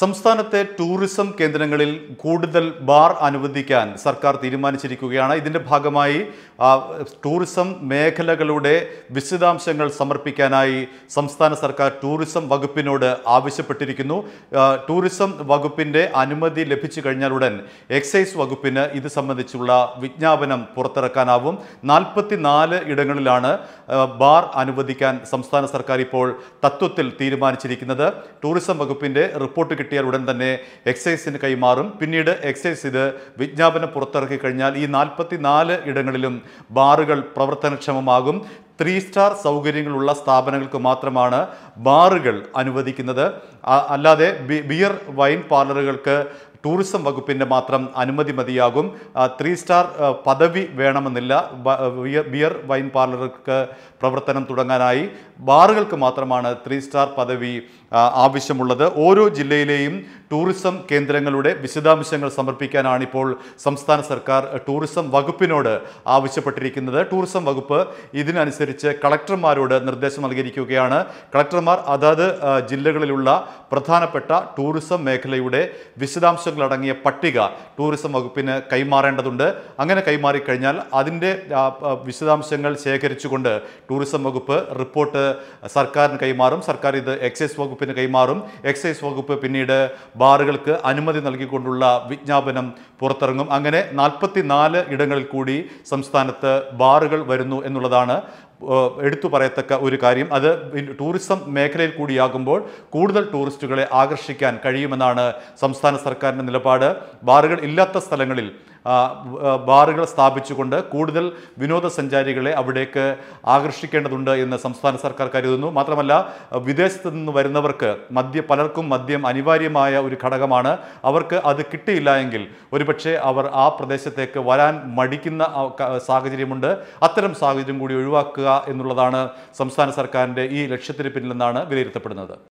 സംസ്ഥാനത്തെ ടൂറിസം കേന്ദ്രങ്ങളിൽ കൂടുതൽ ബാർ അനുവദിക്കാൻ സർക്കാർ തീരുമാനിച്ചിരിക്കുകയാണ് ഇതിൻ്റെ ഭാഗമായി ടൂറിസം മേഖലകളുടെ വിശദാംശങ്ങൾ സമർപ്പിക്കാനായി സംസ്ഥാന സർക്കാർ ടൂറിസം വകുപ്പിനോട് ആവശ്യപ്പെട്ടിരിക്കുന്നു ടൂറിസം വകുപ്പിൻ്റെ അനുമതി ലഭിച്ചു ഉടൻ എക്സൈസ് വകുപ്പിന് ഇത് സംബന്ധിച്ചുള്ള വിജ്ഞാപനം പുറത്തിറക്കാനാവും നാൽപ്പത്തി ഇടങ്ങളിലാണ് ബാർ അനുവദിക്കാൻ സംസ്ഥാന സർക്കാർ ഇപ്പോൾ തത്വത്തിൽ തീരുമാനിച്ചിരിക്കുന്നത് ടൂറിസം വകുപ്പിൻ്റെ റിപ്പോർട്ട് കിട്ടിയാൽ ഉടൻ തന്നെ എക്സൈസിന് കൈമാറും പിന്നീട് എക്സൈസ് ഇത് വിജ്ഞാപനം പുറത്തിറക്കി കഴിഞ്ഞാൽ ഈ നാൽപ്പത്തി നാല് ഇടങ്ങളിലും ബാറുകൾ പ്രവർത്തനക്ഷമമാകും ത്രീ സ്റ്റാർ സൗകര്യങ്ങളുള്ള സ്ഥാപനങ്ങൾക്ക് മാത്രമാണ് ബാറുകൾ അനുവദിക്കുന്നത് അല്ലാതെ ബിയർ വൈൻ പാർലറുകൾക്ക് ടൂറിസം വകുപ്പിൻ്റെ മാത്രം അനുമതി മതിയാകും ത്രീ സ്റ്റാർ പദവി വേണമെന്നില്ല ബിയർ വൈൻ പാർലർക്ക് പ്രവർത്തനം തുടങ്ങാനായി ബാറുകൾക്ക് മാത്രമാണ് ത്രീ സ്റ്റാർ പദവി ആവശ്യമുള്ളത് ഓരോ ജില്ലയിലെയും ടൂറിസം കേന്ദ്രങ്ങളുടെ വിശദാംശങ്ങൾ സമർപ്പിക്കാനാണ് ഇപ്പോൾ സംസ്ഥാന സർക്കാർ ടൂറിസം വകുപ്പിനോട് ആവശ്യപ്പെട്ടിരിക്കുന്നത് ടൂറിസം വകുപ്പ് ഇതിനനുസരിച്ച് കളക്ടർമാരോട് നിർദ്ദേശം നൽകിയിരിക്കുകയാണ് കളക്ടർമാർ അതാത് ജില്ലകളിലുള്ള പ്രധാനപ്പെട്ട ടൂറിസം മേഖലയുടെ വിശദാംശങ്ങളടങ്ങിയ പട്ടിക ടൂറിസം വകുപ്പിന് കൈമാറേണ്ടതുണ്ട് അങ്ങനെ കൈമാറിക്കഴിഞ്ഞാൽ അതിൻ്റെ വിശദാംശങ്ങൾ ശേഖരിച്ചുകൊണ്ട് ടൂറിസം വകുപ്പ് റിപ്പോർട്ട് സർക്കാരിന് കൈമാറും സർക്കാർ ഇത് എക്സൈസ് വകുപ്പിന് കൈമാറും എക്സൈസ് വകുപ്പ് പിന്നീട് ബാറുകൾക്ക് അനുമതി നൽകിക്കൊണ്ടുള്ള വിജ്ഞാപനം പുറത്തിറങ്ങും അങ്ങനെ നാൽപ്പത്തി നാല് ഇടങ്ങളിൽ കൂടി സംസ്ഥാനത്ത് ബാറുകൾ വരുന്നു എന്നുള്ളതാണ് എടുത്തു പറയത്തക്ക ഒരു കാര്യം അത് ടൂറിസം മേഖലയിൽ കൂടിയാകുമ്പോൾ കൂടുതൽ ടൂറിസ്റ്റുകളെ ആകർഷിക്കാൻ കഴിയുമെന്നാണ് സംസ്ഥാന സർക്കാരിൻ്റെ നിലപാട് ബാറുകൾ ഇല്ലാത്ത സ്ഥലങ്ങളിൽ ബാറുകൾ സ്ഥാപിച്ചുകൊണ്ട് കൂടുതൽ വിനോദസഞ്ചാരികളെ അവിടേക്ക് ആകർഷിക്കേണ്ടതുണ്ട് എന്ന് സംസ്ഥാന സർക്കാർ കരുതുന്നു മാത്രമല്ല വിദേശത്ത് നിന്ന് വരുന്നവർക്ക് മദ്യ പലർക്കും മദ്യം അനിവാര്യമായ ഒരു ഘടകമാണ് അവർക്ക് അത് കിട്ടിയില്ല എങ്കിൽ ഒരുപക്ഷെ അവർ ആ പ്രദേശത്തേക്ക് വരാൻ മടിക്കുന്ന സാഹചര്യമുണ്ട് അത്തരം സാഹചര്യം കൂടി ഒഴിവാക്കുക എന്നുള്ളതാണ് സംസ്ഥാന സർക്കാരിൻ്റെ ഈ ലക്ഷ്യത്തിന് പിന്നിലെന്നാണ് വിലയിരുത്തപ്പെടുന്നത്